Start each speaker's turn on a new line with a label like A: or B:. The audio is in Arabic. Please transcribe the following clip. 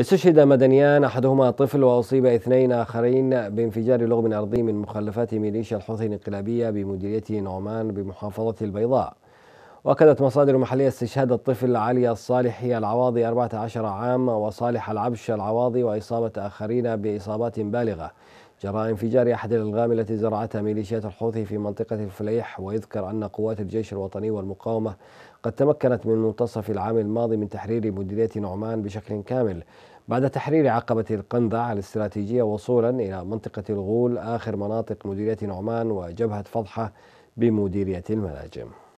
A: استشهد مدنيان احدهما طفل واصيب اثنين اخرين بانفجار لغم ارضي من مخلفات ميليشيا الحوثي الانقلابيه بمديريه نعمان بمحافظه البيضاء. واكدت مصادر محليه استشهاد الطفل علي الصالحي العواضي 14 عام وصالح العبش العواضي واصابه اخرين باصابات بالغه. جرى انفجار أحد الألغام التي زرعتها ميليشيات الحوثي في منطقة الفليح ويذكر أن قوات الجيش الوطني والمقاومة قد تمكنت من منتصف العام الماضي من تحرير مديرية نعمان بشكل كامل بعد تحرير عقبة القندع الاستراتيجية وصولا إلى منطقة الغول آخر مناطق مديرية نعمان وجبهة فضحة بمديرية المناجم